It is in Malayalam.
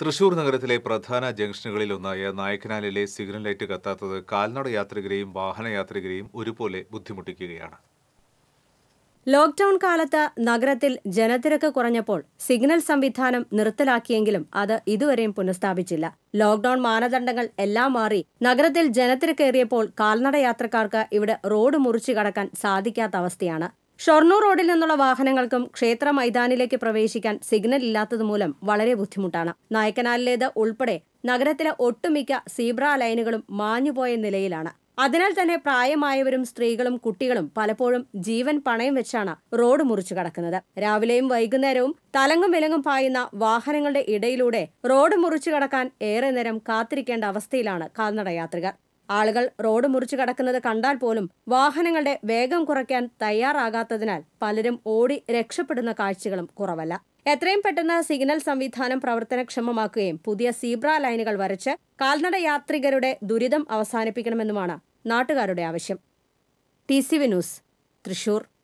തൃശൂർ നഗരത്തിലെ പ്രധാന ജംഗ്ഷനുകളിലൊന്നായ നായക്കനാലിലെ സിഗ്നൽ ലൈറ്റ് കത്താത്തത് കാൽനട യാത്രികരെയും വാഹനയാത്രികരെയും ഒരുപോലെ ബുദ്ധിമുട്ടിക്കുകയാണ് ലോക്ക്ഡൌൺ കാലത്ത് നഗരത്തിൽ ജനത്തിരക്ക് കുറഞ്ഞപ്പോൾ സിഗ്നൽ സംവിധാനം നിർത്തലാക്കിയെങ്കിലും അത് ഇതുവരെയും പുനഃസ്ഥാപിച്ചില്ല ലോക്ക്ഡൌൺ മാനദണ്ഡങ്ങൾ എല്ലാം മാറി നഗരത്തിൽ ജനത്തിരക്കേറിയപ്പോൾ കാൽനട യാത്രക്കാർക്ക് ഇവിടെ റോഡ് മുറിച്ചു കടക്കാൻ സാധിക്കാത്ത അവസ്ഥയാണ് ഷൊർണൂർ റോഡിൽ നിന്നുള്ള വാഹനങ്ങൾക്കും ക്ഷേത്ര മൈതാനിലേക്ക് പ്രവേശിക്കാൻ സിഗ്നൽ ഇല്ലാത്തതുമൂലം വളരെ ബുദ്ധിമുട്ടാണ് നായക്കനാലിലേത് ഉൾപ്പെടെ നഗരത്തിലെ ഒട്ടുമിക്ക സീബ്ര ലൈനുകളും മാഞ്ഞുപോയ നിലയിലാണ് അതിനാൽ തന്നെ പ്രായമായവരും സ്ത്രീകളും കുട്ടികളും പലപ്പോഴും ജീവൻ പണയം വെച്ചാണ് റോഡ് മുറിച്ചു കടക്കുന്നത് രാവിലെയും വൈകുന്നേരവും തലങ്ങും വിലങ്ങും പായുന്ന വാഹനങ്ങളുടെ ഇടയിലൂടെ റോഡ് മുറിച്ചു കടക്കാൻ ഏറെ നേരം കാത്തിരിക്കേണ്ട അവസ്ഥയിലാണ് കാൽനടയാത്രികർ ആളുകൾ റോഡ് മുറിച്ചു കടക്കുന്നത് കണ്ടാൽ പോലും വാഹനങ്ങളുടെ വേഗം കുറയ്ക്കാൻ തയ്യാറാകാത്തതിനാൽ പലരും ഓടി രക്ഷപ്പെടുന്ന കാഴ്ചകളും കുറവല്ല എത്രയും പെട്ടെന്ന് സിഗ്നൽ സംവിധാനം പ്രവർത്തനക്ഷമമാക്കുകയും പുതിയ സീബ്ര ലൈനുകൾ വരച്ച് കാൽനട യാത്രികരുടെ ദുരിതം അവസാനിപ്പിക്കണമെന്നുമാണ് നാട്ടുകാരുടെ ആവശ്യം ടി സി വിനൂസ് ന്യൂസ് തൃശൂർ